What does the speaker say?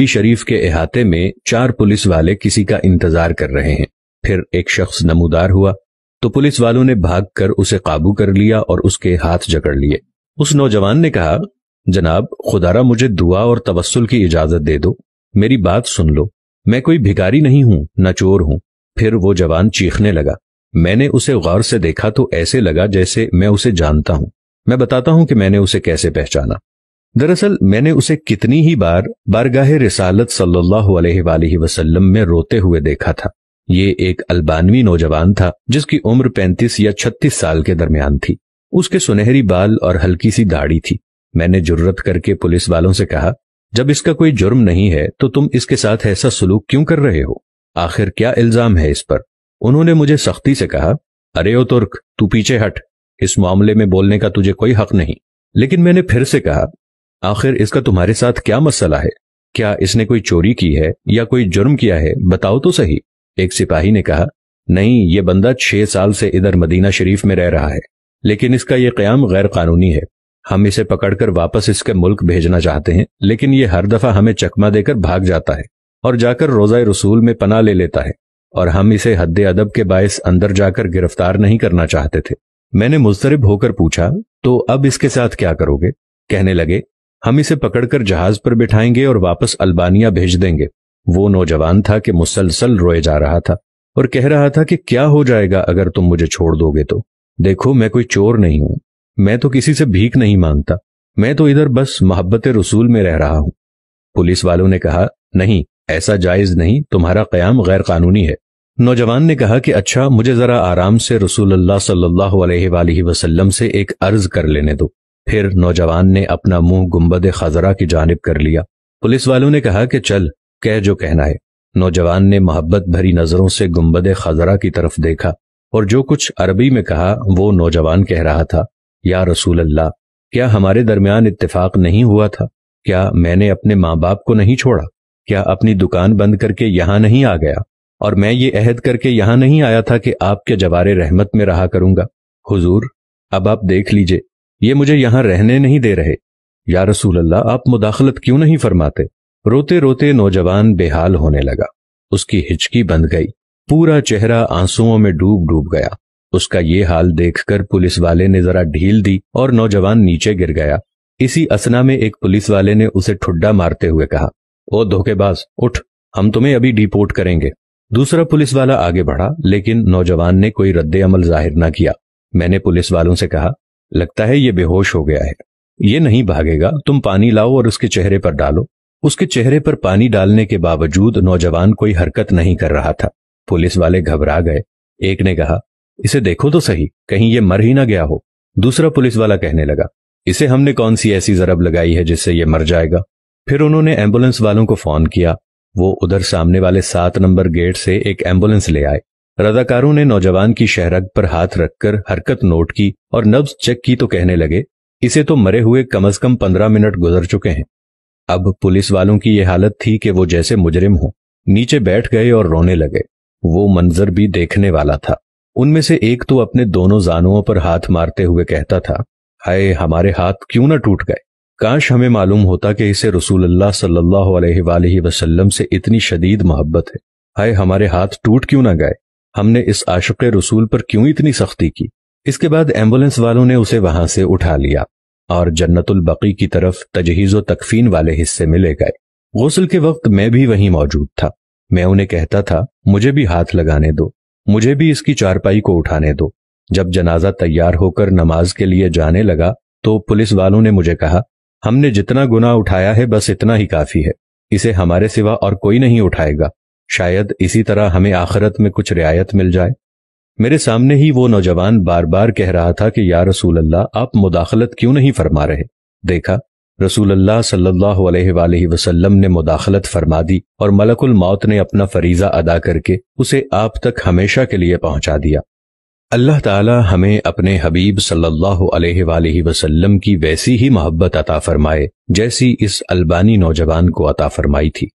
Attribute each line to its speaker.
Speaker 1: P शरीफ के अहाते में चार पुलिस वाले किसी का इंतजार कर रहे हैं फिर एक शख्स नमूदार हुआ तो पुलिस वालों ने भागकर उसे काबू कर लिया और उसके हाथ जकड़ लिए उस नौजवान ने कहा जनाब खुदारा मुझे दुआ और तवस्ल की इजाजत दे दो मेरी बात सुन लो मैं कोई भिगारी नहीं हूं न चोर हूं फिर वो जवान चीखने लगा मैंने उसे गौर से देखा तो ऐसे लगा जैसे मैं उसे जानता हूं मैं बताता हूं कि मैंने उसे कैसे पहचाना दरअसल मैंने उसे कितनी ही बार बारगाह रिसालत सल्लल्लाहु अलैहि वसल्लम में रोते हुए देखा था ये एक अल्बानवी नौजवान था जिसकी उम्र पैंतीस या छत्तीस साल के दरमियान थी उसके सुनहरी बाल और हल्की सी दाढ़ी थी मैंने जरूरत करके पुलिस वालों से कहा जब इसका कोई जुर्म नहीं है तो तुम इसके साथ ऐसा सलूक क्यों कर रहे हो आखिर क्या इल्जाम है इस पर उन्होंने मुझे सख्ती से कहा अरे ओ तुर्क तू पीछे हट इस मामले में बोलने का तुझे कोई हक नहीं लेकिन मैंने फिर से कहा आखिर इसका तुम्हारे साथ क्या मसला है क्या इसने कोई चोरी की है या कोई जुर्म किया है बताओ तो सही एक सिपाही ने कहा नहीं ये बंदा छह साल से इधर मदीना शरीफ में रह रहा है लेकिन इसका ये क्याम गैर कानूनी है हम इसे पकड़कर वापस इसके मुल्क भेजना चाहते हैं लेकिन ये हर दफा हमें चकमा देकर भाग जाता है और जाकर रोजा रसूल में पना ले लेता है और हम इसे हद अदब के बायस अंदर जाकर गिरफ्तार नहीं करना चाहते थे मैंने मुस्तरब होकर पूछा तो अब इसके साथ क्या करोगे कहने लगे हम इसे पकड़कर जहाज पर बिठाएंगे और वापस अल्बानिया भेज देंगे वो नौजवान था कि मुसलसल रोए जा रहा था और कह रहा था कि क्या हो जाएगा अगर तुम मुझे छोड़ दोगे तो देखो मैं कोई चोर नहीं हूं मैं तो किसी से भीख नहीं मांगता मैं तो इधर बस मोहब्बत रसूल में रह रहा हूं पुलिस वालों ने कहा नहीं ऐसा जायज नहीं तुम्हारा क्याम गैर कानूनी है नौजवान ने कहा कि अच्छा मुझे जरा आराम से रसूल अल्लाह वसलम से एक अर्ज कर लेने दो फिर नौजवान ने अपना मुंह गुम्बद खजरा की जानब कर लिया पुलिस वालों ने कहा कि चल कह जो कहना है नौजवान ने मोहब्बत भरी नजरों से गुम्बद खजरा की तरफ देखा और जो कुछ अरबी में कहा वो नौजवान कह रहा था या रसूल अल्लाह क्या हमारे दरमियान इतफाक नहीं हुआ था क्या मैंने अपने माँ बाप को नहीं छोड़ा क्या अपनी दुकान बंद करके यहाँ नहीं आ गया और मैं ये अहद करके यहाँ नहीं आया था कि आपके जवार रहमत में रहा करूंगा हुजूर अब आप देख लीजिए ये मुझे यहां रहने नहीं दे रहे या रसूल अल्लाह आप मुदाखलत क्यों नहीं फरमाते रोते रोते नौजवान बेहाल होने लगा उसकी हिचकी बंध गई पूरा चेहरा आंसुओं में डूब डूब गया उसका ये हाल देखकर पुलिस वाले ने जरा ढील दी और नौजवान नीचे गिर गया इसी असना में एक पुलिस वाले ने उसे ठुड्डा मारते हुए कहा ओ धोखेबाज उठ हम तुम्हें अभी डिपोर्ट करेंगे दूसरा पुलिस वाला आगे बढ़ा लेकिन नौजवान ने कोई रद्द अमल जाहिर न किया मैंने पुलिस वालों से कहा लगता है ये बेहोश हो गया है ये नहीं भागेगा तुम पानी लाओ और उसके चेहरे पर डालो उसके चेहरे पर पानी डालने के बावजूद नौजवान कोई हरकत नहीं कर रहा था पुलिस वाले घबरा गए एक ने कहा इसे देखो तो सही कहीं ये मर ही ना गया हो दूसरा पुलिस वाला कहने लगा इसे हमने कौन सी ऐसी जरब लगाई है जिससे ये मर जाएगा फिर उन्होंने एम्बुलेंस वालों को फोन किया वो उधर सामने वाले सात नंबर गेट से एक एम्बुलेंस ले आए रदाकारों ने नौजवान की शहरग पर हाथ रखकर हरकत नोट की और नब्ज चेक की तो कहने लगे इसे तो मरे हुए कम अज कम पंद्रह मिनट गुजर चुके हैं अब पुलिस वालों की यह हालत थी कि वो जैसे मुजरिम हो नीचे बैठ गए और रोने लगे वो मंजर भी देखने वाला था उनमें से एक तो अपने दोनों जानुओं पर हाथ मारते हुए कहता था हाय हमारे हाथ क्यों न टूट गए काश हमें मालूम होता कि इसे रसूल सल्लल्लाहु अलैहि से इतनी शदीद मोहब्बत है हाय हमारे हाथ टूट क्यों ना गए हमने इस आशुक रसूल पर क्यों इतनी सख्ती की इसके बाद एम्बुलेंस वालों ने उसे वहां से उठा लिया और जन्नतुल बकी की तरफ तजहीज़ तकफीन वाले हिस्से में ले गए गौसल के वक्त मैं भी वहीं मौजूद था मैं उन्हें कहता था मुझे भी हाथ लगाने दो मुझे भी इसकी चारपाई को उठाने दो जब जनाजा तैयार होकर नमाज के लिए जाने लगा तो पुलिस वालों ने मुझे कहा हमने जितना गुना उठाया है बस इतना ही काफी है इसे हमारे सिवा और कोई नहीं उठाएगा शायद इसी तरह हमें आखिरत में कुछ रियायत मिल जाए मेरे सामने ही वो नौजवान बार बार कह रहा था कि या रसूल अल्लाह आप मुदाखलत क्यों नहीं फरमा रहे देखा रसूल अल्लाह सल्लल्लाहु अलैहि वसल्लम ने मुदाखलत फरमा दी और मलकुल मौत ने अपना फरीजा अदा करके उसे आप तक हमेशा के लिए पहुंचा दिया अल्लाह ताला हमें अपने हबीब सल्लल्लाहु अलैहि वसल्लम की वैसी ही मोहब्बत अता फरमाए जैसी इस अल्बानी नौजवान को अता फरमाई थी